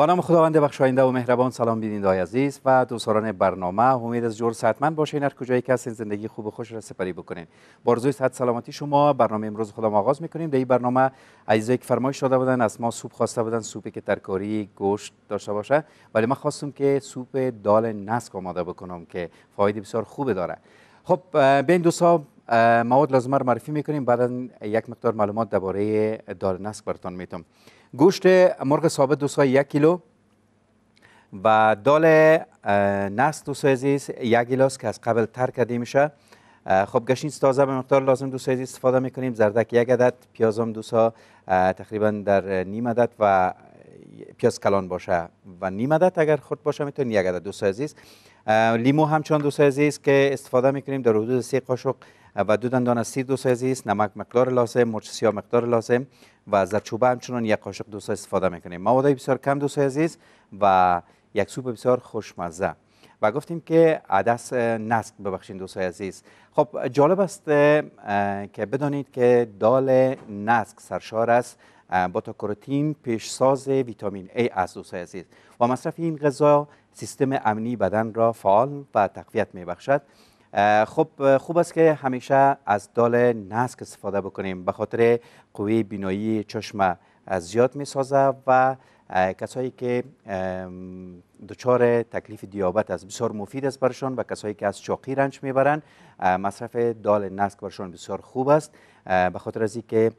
با نام خداوند بخشاینده و مهربان سلام بیننده های عزیز و دوستان برنامه امید از جور صحتمند باشین هر کجای که هستین زندگی خوب و خوش را سپری بکنین با ارزوی صحت سلامتی شما برنامه امروز خودم آغاز میکنیم در این برنامه عزیزایی که فرمایش شده بودن از ما سوپ خواسته بودن سوپی که ترکاری گوشت داشته باشه ولی من خواستم که سوپ دال نسک آماده بکنم که فایده بسیار خوبه داره خب بین دوستا مواد لازمه رو معرفی میکنیم بعدا یک مقدار معلومات درباره دال نسک براتون میتونم گوشت مرغ ثابت دوستای یک کیلو و دال نسک دوستای عزیز یک گیلاس که از قبل تر کرده میشه خب گشنیز تازه به مقدار لازم دوست عزیز استفاده میکنیم زردک یک عدد پیاز هم دوستا تقریبا در نیم عدد و پیاز کلان باشه و نیم عدد اگر خود باشه میتونید یک عدد دوست عزیز لیمو همچنان دوست عزیز که استفاده میکنیم در حدود سه قاشق و دو دندان از سیر دو سایزی نمک مقدار لازم مرچ سیاه مقدار لازم و زرچوبه همچنان یک قاشق دو سایز استفاده میکنیم مواد بسیار کم دو سای و یک سوپ بسیار خوشمزه و گفتیم که عدس نسک ببخشید دوستای عزیز خب جالب است که بدانید که دال نسک سرشار است با پیش پیشساز ویتامین A از دوستای عزیز و مصرف این غذا سیستم امنی بدن را فعال و تقویت میبخشد. خب خوب است که همیشه از دال نسک استفاده بکنیم به خاطر قوی بینایی چشم زیاد می سازه و کسایی که دچار تکلیف دیابت است بسیار مفید است برشان و کسایی که از چاقی رنج میبرند مصرف دال نسک برشان بسیار خوب است به خاطر از اینکه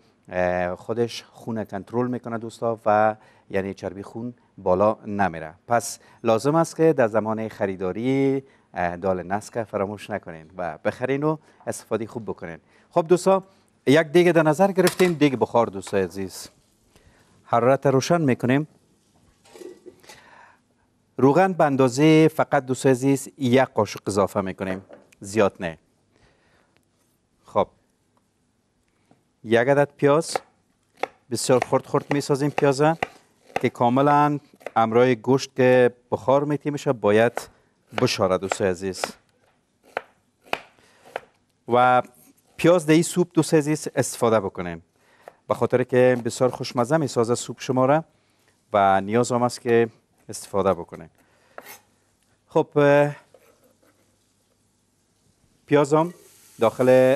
خودش خون کنترل میکنه دوستا و یعنی چربی خون بالا نمیره پس لازم است که در زمان خریداری دال نسکه فراموش نکنین و بخرین و استفاده خوب بکنین خب دوستا یک دیگه در نظر گرفتیم دیگه بخار دوستا عزیز حرارت روشن میکنیم روغن به اندازه فقط دوستا عزیز یک قاشق اضافه میکنیم زیاد نه خب یک عدد پیاز بسیار خرد خرد میسازیم پیازه که کاملا امرای گوشت که بخار میتیمشه باید بشاره دوست عزیز و پیاز دهی سوپ دوست عزیز استفاده بکنیم به خاطر که بسیار خوشمزه می سازه سوپ شما را و نیاز هم است که استفاده بکنیم خب پیازم داخل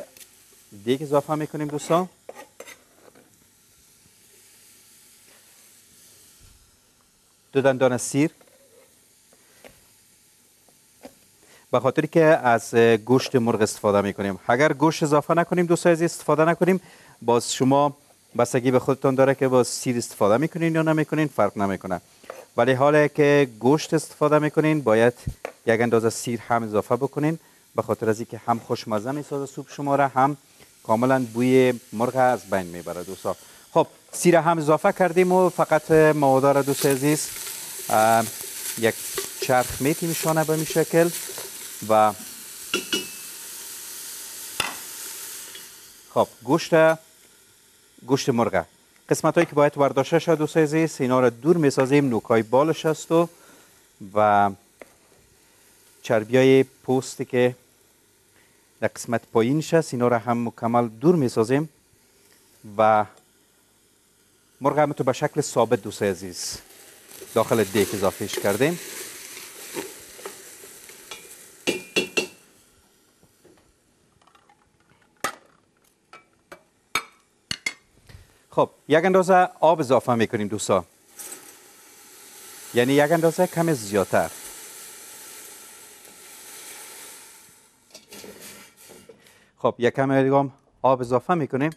دیگ اضافه میکنیم دوستان دو دندان سیر به خاطر که از گوشت مرغ استفاده می کنیم اگر گوشت اضافه نکنیم دو سایز استفاده نکنیم باز شما بستگی به خودتان داره که با سیر استفاده میکنین یا نمیکنین فرق نمیکنه ولی حالا که گوشت استفاده میکنین باید یک اندازه سیر هم اضافه بکنین به خاطر از اینکه هم خوشمزه میسازه سوپ شما را هم کاملا بوی مرغ از بین میبره دوستا خب سیر هم اضافه کردیم و فقط مواد را دوست عزیز یک چرخ میتیم شانه به میشکل. و خب گوشت گوشت مرغ قسمت هایی که باید برداشته شد دوست عزیز اینا را دور میسازیم نوکای های بالش هست و و چربی های پوستی که در قسمت پایین این اینا را هم مکمل دور میسازیم و مرغ هم تو به شکل ثابت دوست عزیز داخل دیک اضافهش کردیم خب یک اندازه آب اضافه میکنیم دوستا یعنی یک اندازه کم زیادتر خب یک کم دیگه آب اضافه میکنیم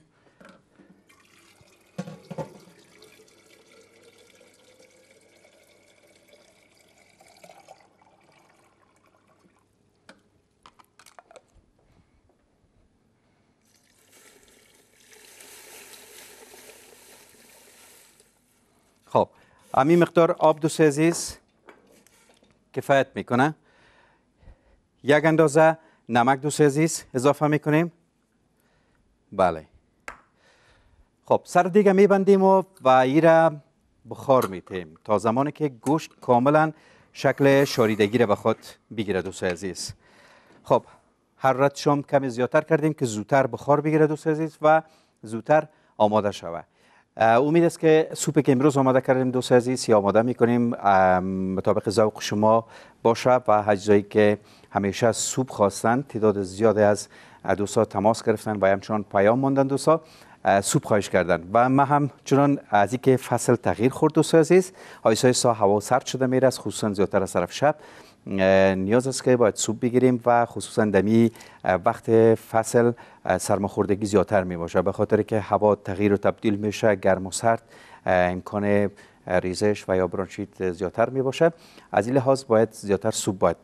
خب امی مقدار آب دوست عزیز کفایت میکنه یک اندازه نمک دوست عزیز اضافه میکنیم بله خب سر دیگه میبندیم و و را بخار میتیم تا زمانی که گوشت کاملا شکل شاریدگی را به خود بگیره دوست عزیز خب حرارت شام کمی زیادتر کردیم که زودتر بخار بگیره دوست عزیز و زودتر آماده شود امید است که سوپ که امروز آماده کردیم دوست عزیز آماده کنیم مطابق ذوق شما باشه و هجزایی که همیشه سوپ خواستند تعداد زیادی از دوستا تماس گرفتن و همچنان پیام ماندن دوستا سوپ خواهش کردن و ما هم چنان از اینکه فصل تغییر خورد دوست عزیز های سا هوا سرد شده میره خصوصا زیادتر از طرف شب نیاز است که باید سوپ بگیریم و خصوصا دمی وقت فصل سرماخوردگی زیادتر می باشه به خاطر که هوا تغییر و تبدیل میشه گرم و سرد امکان ریزش و یا برانشیت زیادتر می باشه از این لحاظ باید زیادتر سوپ باید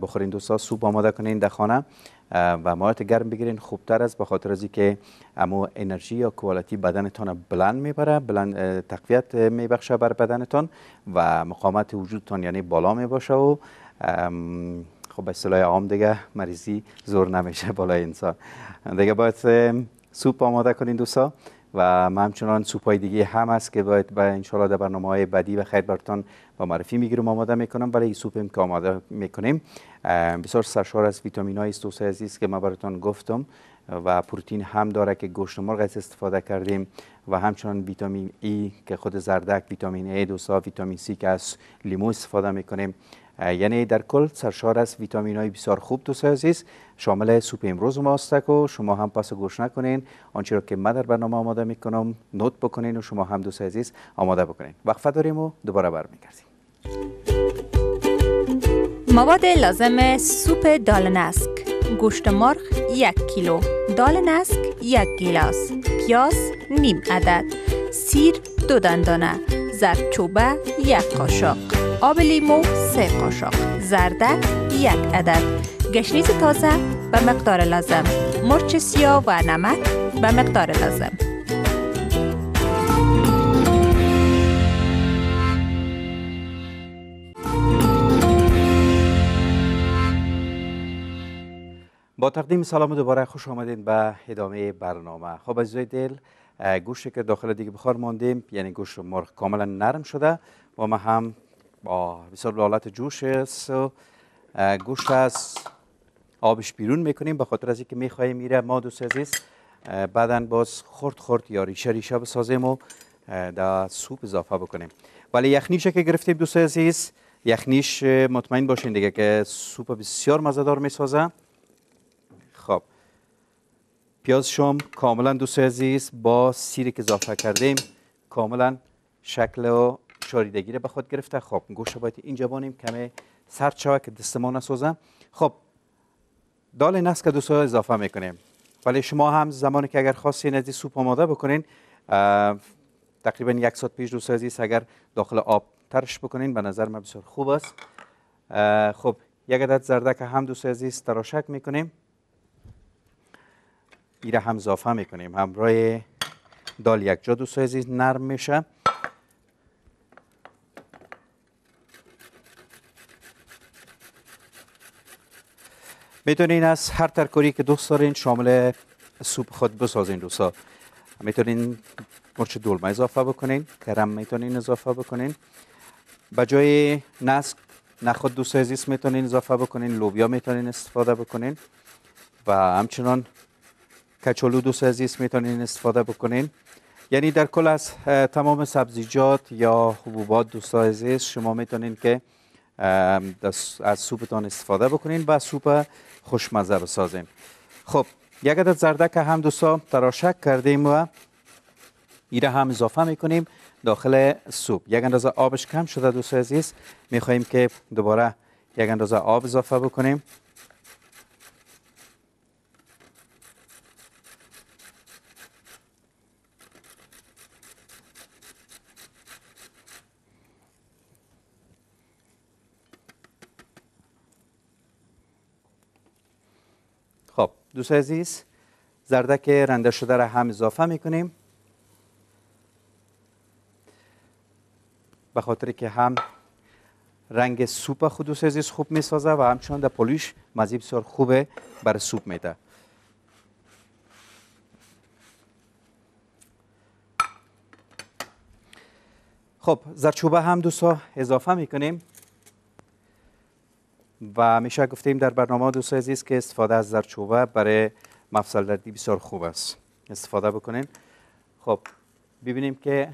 بخورین دوستا سوپ آماده کنین در خانه و مایت گرم بگیرین خوبتر است به خاطر از که اما انرژی یا کوالتی بدنتان بلند میبره بلند تقویت میبخشه بر بدنتان و مقاومت وجودتان یعنی بالا میباشه و خب به صلاح عام دیگه مریضی زور نمیشه بالای انسان دیگه باید سوپ آماده کنین دوستا و ما همچنان سوپ های دیگه هم هست که باید با انشالله در برنامه های بعدی و خیر برتان با معرفی میگیرم آماده میکنم ولی سوپ هم که آماده میکنیم بسیار سرشار از ویتامین های دوست عزیز که ما براتان گفتم و پروتین هم داره که گوشت مرغ استفاده کردیم و همچنان ویتامین ای که خود زردک ویتامین ای دوستا ویتامین سی که از لیمو استفاده میکنیم یعنی در کل سرشار از ویتامین های بسیار خوب دوست عزیز شامل سوپ امروز ما است و شما هم پس گوش نکنین آنچه را که من در برنامه آماده میکنم نوت بکنین و شما هم دوست عزیز آماده بکنین وقفه داریم و دوباره برمیگردیم مواد لازم سوپ دال نسک گوشت مرغ یک کیلو نسک یک گیلاس پیاز نیم عدد سیر دو دندانه زردچوبه یک قاشق آب لیمو سه قاشق زردک یک عدد گشنیز تازه به مقدار لازم مرچ سیاه و نمک به مقدار لازم با تقدیم سلام دوباره خوش آمدین به ادامه برنامه خب از دل گوشت که داخل دیگه بخار ماندیم یعنی گوشت مرغ کاملا نرم شده و ما هم بسیار به حالت جوش است گوشت از آبش بیرون میکنیم به خاطر از اینکه میخوای میره ما دوست عزیز بعدا باز خرد خرد یا ریشه ریشه بسازیم و در سوپ اضافه بکنیم ولی یخنیشه که گرفتیم دوست عزیز یخنیش مطمئن باشین دیگه که سوپ بسیار مزهدار میسازه خب پیاز شام کاملا دوست عزیز با سیری که اضافه کردیم کاملا شکل و شاریدگی رو به خود گرفته خب گوشه باید اینجا بانیم کمی سرد شوه که دست ما نسوزه خب دال نسک که دوستا اضافه میکنیم ولی شما هم زمانی که اگر خواستین از سوپ آماده بکنین تقریبا یک ساعت پیش دوست عزیز اگر داخل آب ترش بکنین به نظر من بسیار خوب است خب یک عدد زردک هم دو دوست عزیز تراشک میکنیم ایره هم اضافه میکنیم همراه دال یک جا دوست عزیز نرم میشه میتونین از هر ترکاری که دوست دارین شامل سوپ خود بسازین دوستا میتونین مرچ دلمه اضافه بکنین کرم میتونین اضافه بکنین به جای نسک نخود دوست عزیز میتونین اضافه بکنین لوبیا میتونین استفاده بکنین و همچنان کچولو دوست عزیز میتونین استفاده بکنین یعنی در کل از تمام سبزیجات یا حبوبات دوست عزیز شما میتونین که از سوپتان استفاده بکنین و سوپ خوشمزه بسازیم خب یک عدد زردک هم دوستا تراشک کردیم و ایره هم اضافه میکنیم داخل سوپ یک اندازه آبش کم شده دوست عزیز میخواییم که دوباره یک اندازه آب اضافه بکنیم دوست عزیز زردک رنده شده را هم اضافه میکنیم به خاطر که هم رنگ سوپ خود دوست عزیز خوب میسازه و همچنان در پولیش مزید بسیار خوبه بر سوپ میده خب زرچوبه هم دوستا اضافه میکنیم و میشه گفتیم در برنامه دوست عزیز که استفاده از زرچوبه برای مفصل دردی بسیار خوب است استفاده بکنین خب ببینیم که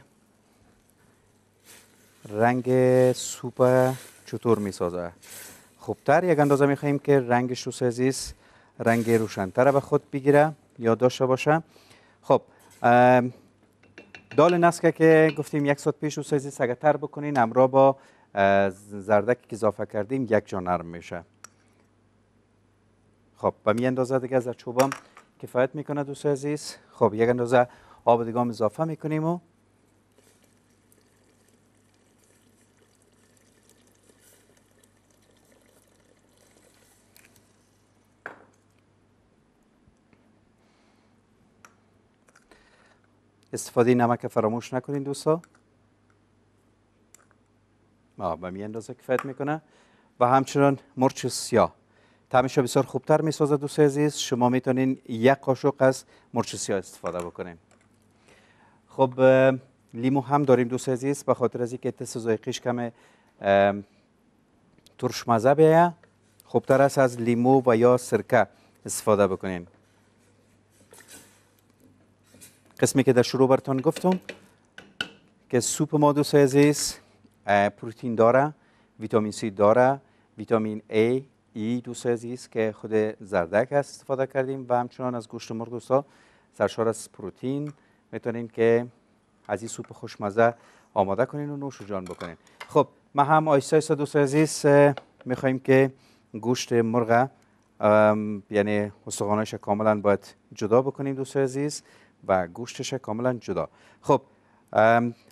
رنگ سوپ چطور میسازه خوبتر یک اندازه خواهیم که رنگش دوست عزیز رنگ روشنتر به خود بگیره یا داشته باشه خب دال نسکه که گفتیم یک ساعت پیش دوست عزیز اگه تر بکنین امرا با زردک که اضافه کردیم یک جا نرم میشه خب به می اندازه دیگه از چوبم کفایت میکنه دوست عزیز خب یک اندازه آب دیگه اضافه میکنیم و استفاده نمک فراموش نکنید دوستا به می اندازه کفایت میکنه و همچنان مرچ سیاه تعمیش بسیار خوبتر میسازه دوست عزیز شما میتونین یک قاشق از مرچ سیاه استفاده بکنیم خب لیمو هم داریم دوست عزیز به خاطر از اینکه تست ذائقیش کم ترش مزه بیا، خوبتر است از لیمو و یا سرکه استفاده بکنیم قسمی که در شروع برتون گفتم که سوپ ما دوست عزیز پروتین داره ویتامین سی داره ویتامین A ای e دوست عزیز که خود زردک هست استفاده کردیم و همچنان از گوشت مرغ دوستا سرشار از پروتین میتونین که از این سوپ خوشمزه آماده کنین و نوش جان بکنین خب ما هم آیسا آیسا دوست عزیز میخوایم که گوشت مرغ یعنی استخوانش کاملا باید جدا بکنیم دوست عزیز و گوشتش کاملا جدا خب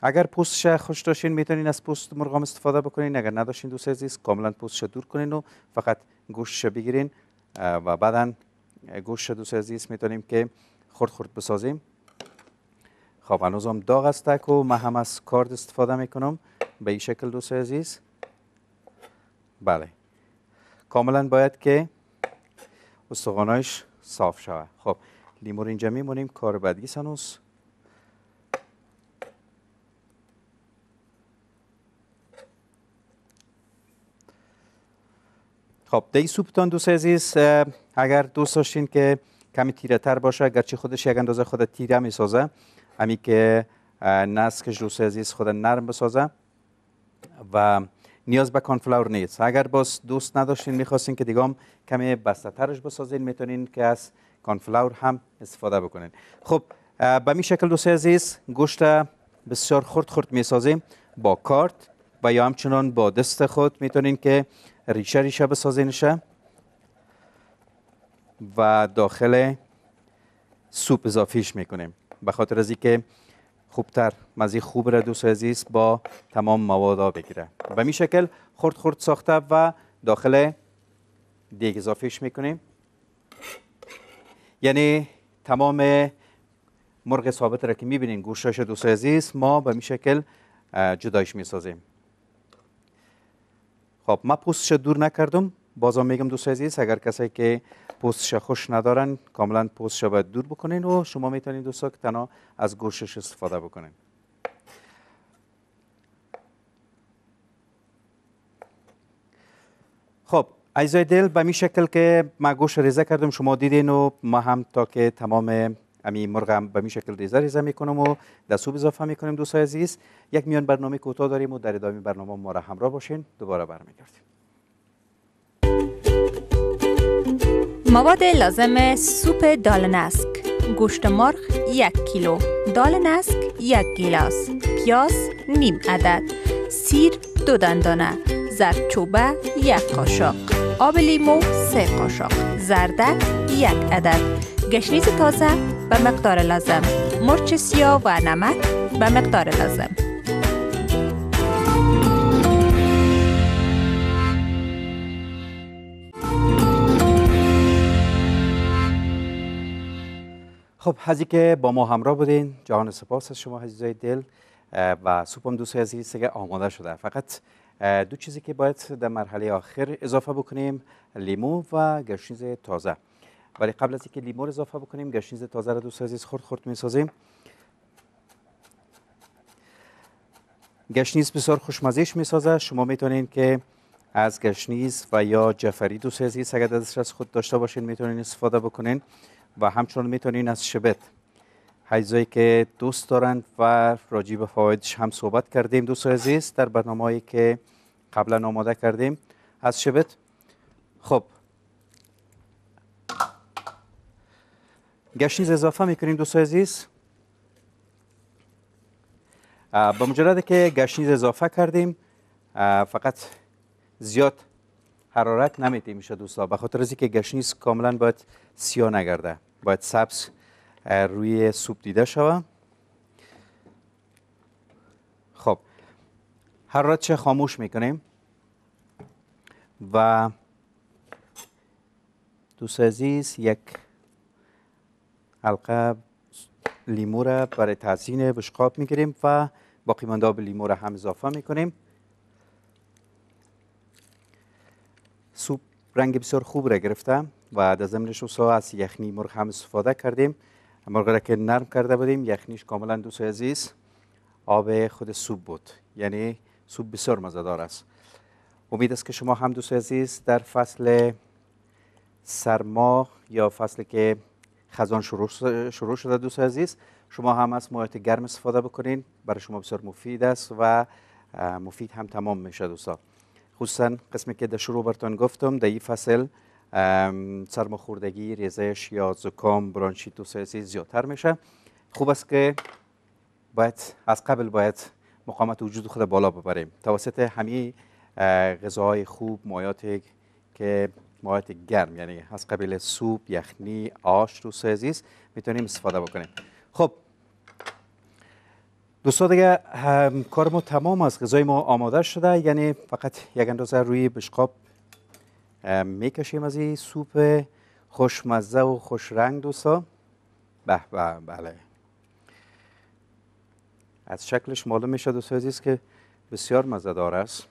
اگر پوستش خوش داشتین میتونین از پوست مرغام استفاده بکنین اگر نداشتین دوست عزیز کاملا پوستش دور کنین و فقط گوشتش بگیرین و بعدا گوشت دوست عزیز میتونیم که خرد خرد بسازیم خب هنوز هم داغ است و من هم از کارد استفاده میکنم به این شکل دوست عزیز بله کاملا باید که استخوانایش صاف شود خب لیمور اینجا میمونیم کار بعدی هنوز خب دی سوپتان دوست عزیز اگر دوست داشتین که کمی تیره تر باشه گرچه خودش یک اندازه خود تیره سازه امی که نسکش دوست عزیز خود نرم بسازه و نیاز به کانفلاور نیست اگر باز دوست نداشتین میخواستین که دیگام کمی بسته ترش بسازین میتونین که از کانفلاور هم استفاده بکنین خب به می شکل دوست عزیز گوشت بسیار خرد خرد میسازیم با کارت و یا همچنان با دست خود میتونین که ریشه ریشه بسازینشه و داخل سوپ اضافیش میکنیم به خاطر از که خوبتر مزی خوب را دوست عزیز با تمام مواد بگیره به می شکل خرد خرد ساخته و داخل دیگ اضافیش میکنیم یعنی تمام مرغ ثابت را که میبینین گوشتاش دوست عزیز ما به می شکل جدایش میسازیم خب ما پوستش دور نکردم بازم میگم دوست عزیز اگر کسایی که پوستش خوش ندارن کاملا پوستش باید دور بکنین و شما میتونید دوستا که تنها از گوشش استفاده بکنین خب عزیزای دل به می شکل که ما گوش ریزه کردم شما دیدین و ما هم تا که تمام امی مرغ به می شکل ریزه ریزه میکنم و در صوب اضافه میکنیم دوستای عزیز یک میان برنامه کوتا داریم و در ادامه برنامه ما را همراه باشین دوباره برمیگردیم مواد لازم سوپ نسک گوشت مرغ یک کیلو نسک یک گیلاس پیاز نیم عدد سیر دو دندانه زردچوبه یک قاشق آب لیمو سه قاشق زردک یک عدد گشنیز تازه به مقدار لازم مرچ سیاه و نمک به لازم خب هزی که با ما همراه بودین جهان سپاس از شما عزیزای دل و سوپم دوستای عزیز که آماده شده فقط دو چیزی که باید در مرحله آخر اضافه بکنیم لیمو و گشنیز تازه ولی قبل از اینکه لیمو اضافه بکنیم گشنیز تازه رو دوست عزیز خرد خرد میسازیم گشنیز بسیار می میسازه شما میتونید که از گشنیز و یا جفری دوست عزیز اگر دسترس خود داشته باشین میتونین استفاده بکنین و همچنان میتونین از شبت حیزایی که دوست دارند و راجی به فوایدش هم صحبت کردیم دوست عزیز در برنامه که قبلا آماده کردیم از شبت خب گشنیز اضافه میکنیم دوستای عزیز با مجرد که گشنیز اضافه کردیم فقط زیاد حرارت نمیده میشه دوستا به خاطر از که گشنیز کاملا باید سیاه نگرده باید سبز روی سوپ دیده شوه خب حرارت چه خاموش میکنیم و دوست عزیز یک حلقه لیمو را برای تزیین بشقاب میگیریم و باقی مانده لیمو را هم اضافه میکنیم سوپ رنگ بسیار خوب را گرفته و در ضمنش از یخنی مرغ هم استفاده کردیم مرغ را که نرم کرده بودیم یخنیش کاملا دوست عزیز آب خود سوپ بود یعنی سوپ بسیار مزدار است امید است که شما هم دوست عزیز در فصل سرما یا فصل که خزان شروع, شروع شده دوست عزیز شما هم از محیط گرم استفاده بکنین برای شما بسیار مفید است و مفید هم تمام میشه دوستا خصوصا قسمی که در شروع برتون گفتم در این فصل سرماخوردگی ریزش یا زکام برانشیت دوست عزیز زیادتر میشه خوب است که باید از قبل باید مقامت وجود خود بالا ببریم توسط همه غذاهای خوب مایات که مواد گرم یعنی از قبیل سوپ یخنی آش رو سازیز میتونیم استفاده بکنیم خب دوستان دیگه کار ما تمام از غذای ما آماده شده یعنی فقط یک اندازه روی بشقاب میکشیم از این سوپ خوشمزه و خوش رنگ دوستا به به بله از شکلش معلوم میشه دوستان عزیز که بسیار مزه است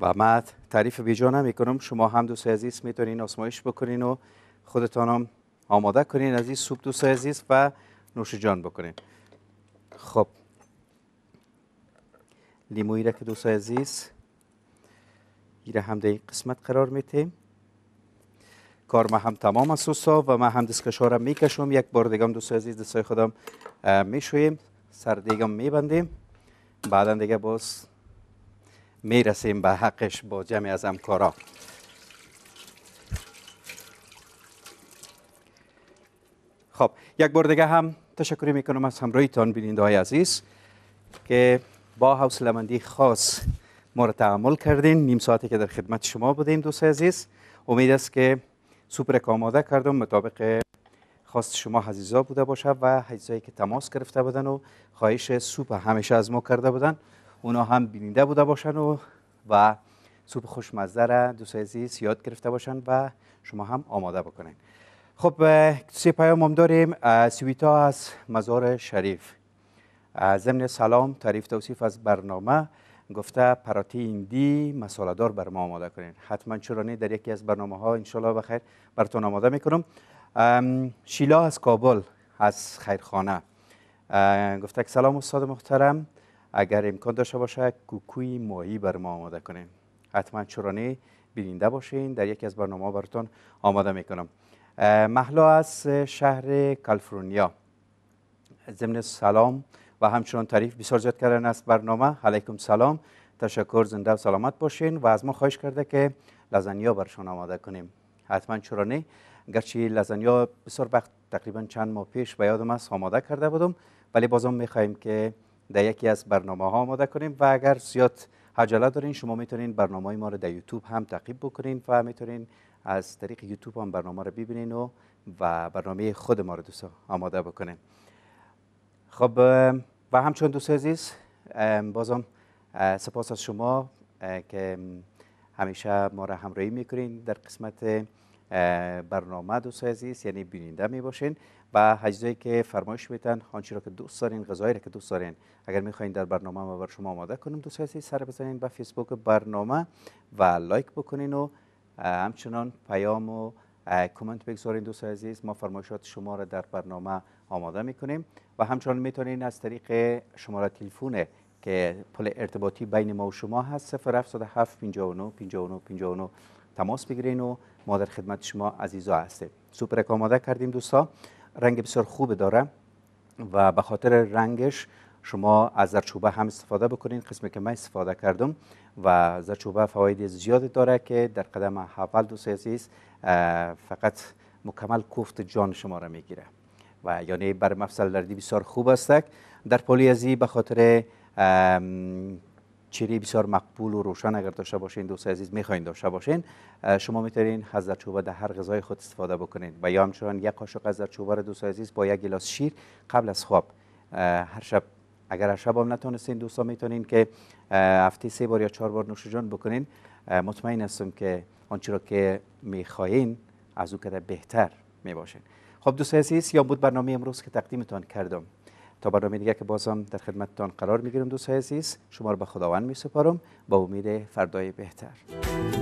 و من تعریف بیجا میکنم. شما هم دوستای عزیز میتونین آسمایش بکنین و خودتان هم آماده کنین از این سوپ دوست عزیز و نوش جان بکنین خب لیمو را که دوستای عزیز را هم در این قسمت قرار میتیم کار ما هم تمام است و ما هم دستکش را میکشم یک بار دیگه هم دوستای عزیز دستای خودم میشویم سر دیگه میبندیم بعدا دیگه باز میرسیم به حقش با جمع از همکارا خب یک بار دیگه هم تشکر میکنم از تان بیننده های عزیز که با مندی خاص ما را کردین نیم ساعتی که در خدمت شما بودیم دوست عزیز امید است که سوپ آماده کردم مطابق خواست شما عزیزا بوده باشه و عزیزایی که تماس گرفته بودن و خواهش سوپ همیشه از ما کرده بودن اونا هم بیننده بوده باشن و و سوپ خوشمزه را دوست عزیز یاد گرفته باشن و شما هم آماده بکنین خب سی پیام هم داریم سویتا از مزار شریف ضمن سلام تعریف توصیف از برنامه گفته پراتی ایندی مساله دار بر ما آماده کنین حتما چرا نه در یکی از برنامه ها انشالله بخیر براتون آماده میکنم شیلا از کابل از خیرخانه گفته که سلام استاد محترم اگر امکان داشته باشه کوکوی ماهی بر ما آماده کنیم حتما نه بیننده باشین در یکی از برنامه براتون آماده میکنم محلا از شهر کالیفرنیا ضمن سلام و همچنان تعریف بسیار زیاد کردن است برنامه علیکم سلام تشکر زنده و سلامت باشین و از ما خواهش کرده که لازانیا برشان آماده کنیم حتما چرا نه گرچه لازانیا بسیار وقت تقریبا چند ماه پیش به یادم است آماده کرده بودم ولی بازم میخواهیم که در یکی از برنامه ها آماده کنیم و اگر زیاد حجاله دارین شما میتونین برنامه ما رو در یوتیوب هم تعقیب بکنین و میتونین از طریق یوتیوب هم برنامه رو ببینین و و برنامه خود ما رو دوست آماده بکنین خب و همچون دوست عزیز بازم سپاس از شما که همیشه ما را همراهی میکنین در قسمت برنامه دوست عزیز یعنی بیننده می باشین و اجزایی که فرمایش میتن خانچی را که دوست دارین غذایی را که دوست دارین اگر میخواین در برنامه ما بر شما آماده کنیم دوست عزیز سر بزنین به فیسبوک برنامه و لایک بکنین و همچنان پیام و کامنت بگذارین دوست عزیز ما فرمایشات شما را در برنامه آماده میکنیم و همچنان میتونین از طریق شماره تلفن که پل ارتباطی بین ما و شما هست 5 59 59 59 تماس بگیرین و ما در خدمت شما عزیزا هستیم سوپ آماده کردیم دوستا رنگ بسیار خوب داره و به خاطر رنگش شما از زرچوبه هم استفاده بکنید قسمی که من استفاده کردم و زرچوبه فواید زیادی داره که در قدم اول دوست عزیز فقط مکمل کوفت جان شما را میگیره و یعنی بر مفصل دردی بسیار خوب است در ازی به خاطر چری بسیار مقبول و روشن اگر داشته باشین دوست عزیز میخواین داشته باشین شما میتونین از زردچوبه در هر غذای خود استفاده بکنین و یا همچنان یک قاشق از زردچوبه رو دوستای عزیز با یک گلاس شیر قبل از خواب هر شب اگر هر شب هم نتونستین دوستان میتونین که هفته سه بار یا چهار بار نوش جان بکنین مطمئن هستم که آنچه را که میخواین از او که بهتر میباشین خب دوستای عزیز یا بود برنامه امروز که تقدیمتان کردم تا برنامه دیگه که بازم در خدمتتان قرار میگیرم دوست عزیز شما رو به خداوند می سپارم با امید فردای بهتر